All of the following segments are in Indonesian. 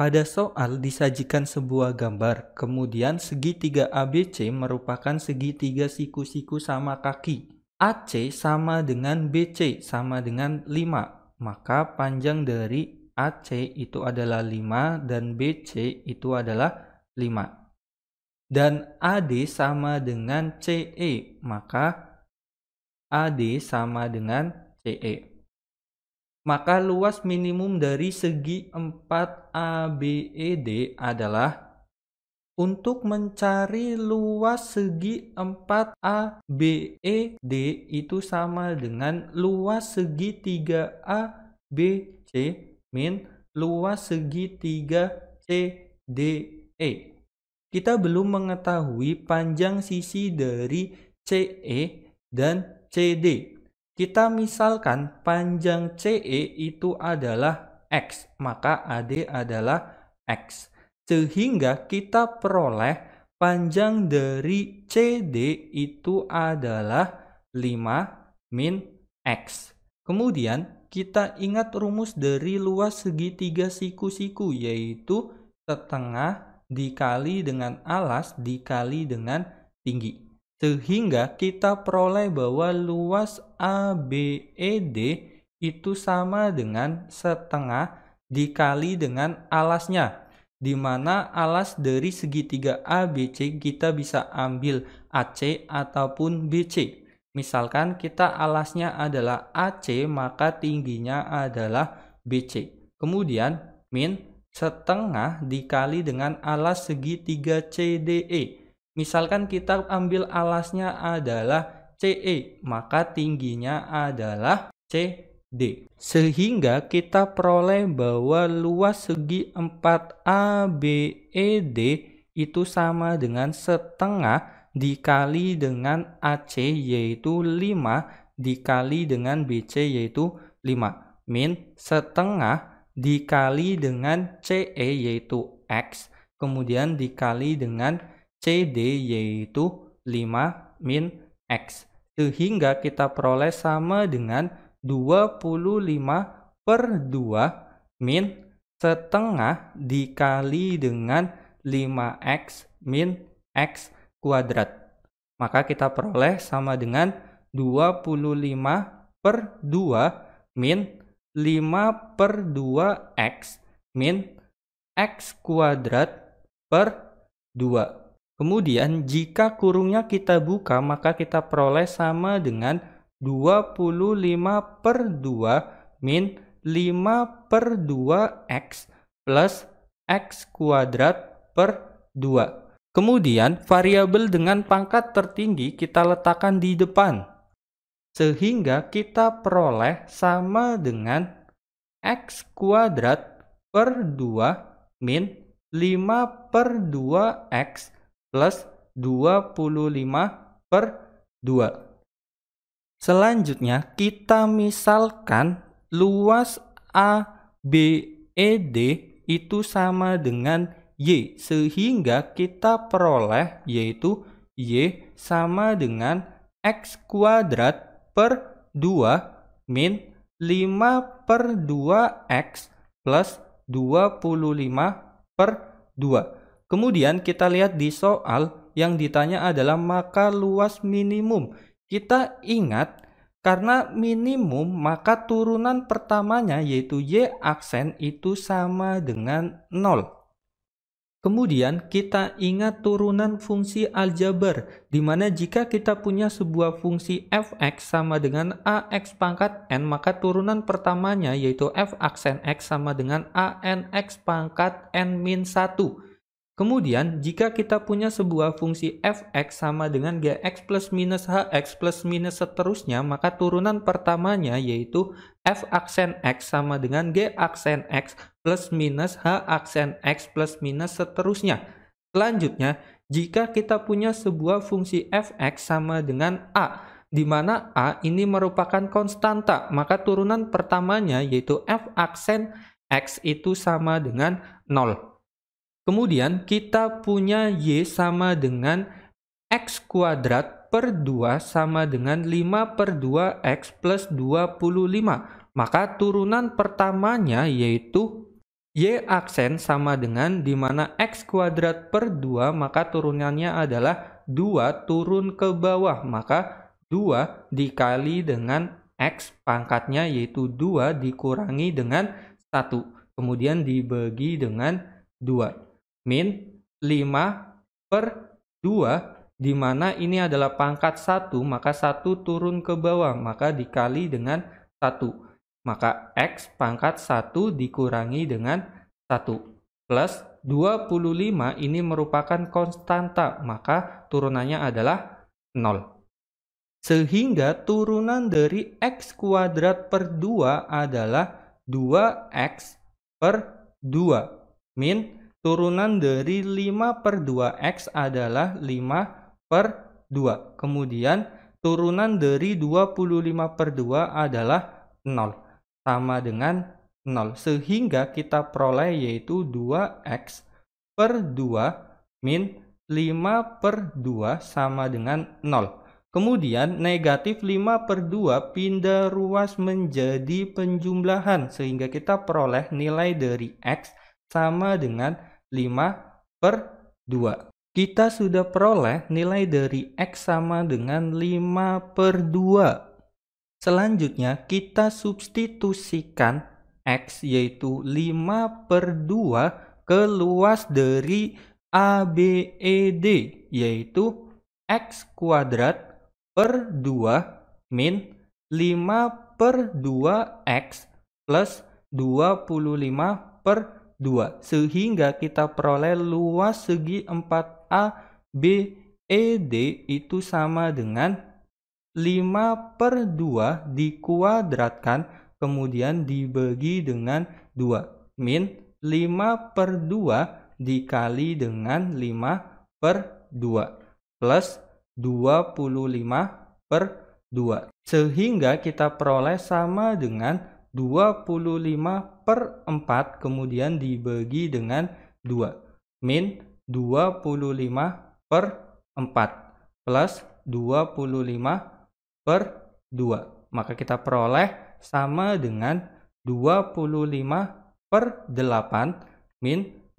Pada soal disajikan sebuah gambar, kemudian segitiga ABC merupakan segitiga siku-siku sama kaki. AC sama dengan BC sama dengan 5. Maka panjang dari AC itu adalah 5 dan BC itu adalah 5. Dan AD sama dengan CE, maka AD sama dengan CE. Maka luas minimum dari segi 4 ABED adalah untuk mencari luas segi 4 ABED itu sama dengan luas segi 3 ABC min luas segi 3 CDE. Kita belum mengetahui panjang sisi dari CE dan CD. Kita misalkan panjang CE itu adalah X, maka AD adalah X. Sehingga kita peroleh panjang dari CD itu adalah 5 min X. Kemudian kita ingat rumus dari luas segitiga siku-siku yaitu setengah dikali dengan alas dikali dengan tinggi sehingga kita peroleh bahwa luas ABED itu sama dengan setengah dikali dengan alasnya di mana alas dari segitiga ABC kita bisa ambil AC ataupun BC. Misalkan kita alasnya adalah AC, maka tingginya adalah BC. Kemudian min setengah dikali dengan alas segitiga CDE Misalkan kita ambil alasnya adalah CE, maka tingginya adalah CD. Sehingga kita peroleh bahwa luas segi 4ABED itu sama dengan setengah dikali dengan AC yaitu 5 dikali dengan BC yaitu 5 min setengah dikali dengan CE yaitu X kemudian dikali dengan CD yaitu 5 min X. Sehingga kita peroleh sama dengan 25 per 2 min setengah dikali dengan 5X min X kuadrat. Maka kita peroleh sama dengan 25 per 2 min 5 per 2X min X kuadrat per 2. Kemudian jika kurungnya kita buka maka kita peroleh sama dengan 25 per 2 min 5 per 2x plus x kuadrat per 2. Kemudian variabel dengan pangkat tertinggi kita letakkan di depan. Sehingga kita peroleh sama dengan x kuadrat per 2 min 5 per 2x plus 25 per 2. Selanjutnya kita misalkan luas ABED itu sama dengan Y sehingga kita peroleh yaitu Y sama dengan X kuadrat per 2 min 5 per 2X plus 25 per 2. Kemudian kita lihat di soal yang ditanya adalah maka luas minimum. Kita ingat karena minimum maka turunan pertamanya yaitu Y aksen itu sama dengan 0. Kemudian kita ingat turunan fungsi aljabar, di mana jika kita punya sebuah fungsi fx sama dengan ax pangkat n, maka turunan pertamanya yaitu f aksen x sama dengan anx pangkat n min 1. Kemudian, jika kita punya sebuah fungsi fx sama dengan gx plus minus hx plus minus seterusnya, maka turunan pertamanya yaitu f aksen x sama dengan g aksen x plus minus h aksen x plus minus seterusnya. Selanjutnya, jika kita punya sebuah fungsi fx sama dengan a, di mana a ini merupakan konstanta, maka turunan pertamanya yaitu f aksen x itu sama dengan 0. Kemudian kita punya Y sama dengan X kuadrat per 2 sama dengan 5 per 2X plus 25. Maka turunan pertamanya yaitu Y aksen sama dengan dimana X kuadrat per 2 maka turunannya adalah 2 turun ke bawah. Maka 2 dikali dengan X pangkatnya yaitu 2 dikurangi dengan 1. Kemudian dibagi dengan 2 min 5 per 2 di mana ini adalah pangkat 1 maka 1 turun ke bawah maka dikali dengan 1 maka X pangkat 1 dikurangi dengan 1 plus 25 ini merupakan konstanta maka turunannya adalah 0 sehingga turunan dari X kuadrat per 2 adalah 2X per 2 min turunan dari 5 per 2x adalah 5 per 2. Kemudian turunan dari 25 per 2 adalah 0. Sama dengan 0. Sehingga kita peroleh yaitu 2x per 2 min 5 per 2 sama dengan 0. Kemudian negatif 5 per 2 pindah ruas menjadi penjumlahan sehingga kita peroleh nilai dari X sama dengan 5 per 2. Kita sudah peroleh nilai dari X sama dengan 5 per 2. Selanjutnya kita substitusikan X yaitu 5 per 2 ke luas dari ABED yaitu X kuadrat per 2 min 5 per 2X plus 25 per 2. 2 sehingga kita peroleh luas segi 4A B E D itu sama dengan 5 per 2 dikuadratkan kemudian dibagi dengan 2 min 5 per 2 dikali dengan 5 per 2 plus 25 per 2 sehingga kita peroleh sama dengan 25 per 4 kemudian dibagi dengan 2 min 25 per 4 plus 25 per 2 maka kita peroleh sama dengan 25 per 8 min 25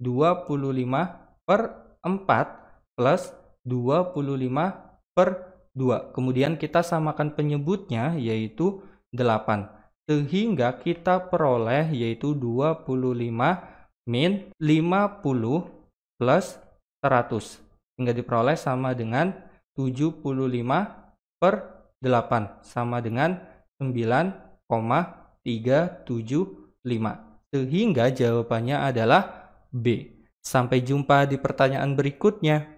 per 4 plus 25 per 2 kemudian kita samakan penyebutnya yaitu 8 sehingga kita peroleh yaitu 25 min 50 plus 100 hingga diperoleh sama dengan 75 per 8 sama dengan 9,375 sehingga jawabannya adalah B. Sampai jumpa di pertanyaan berikutnya.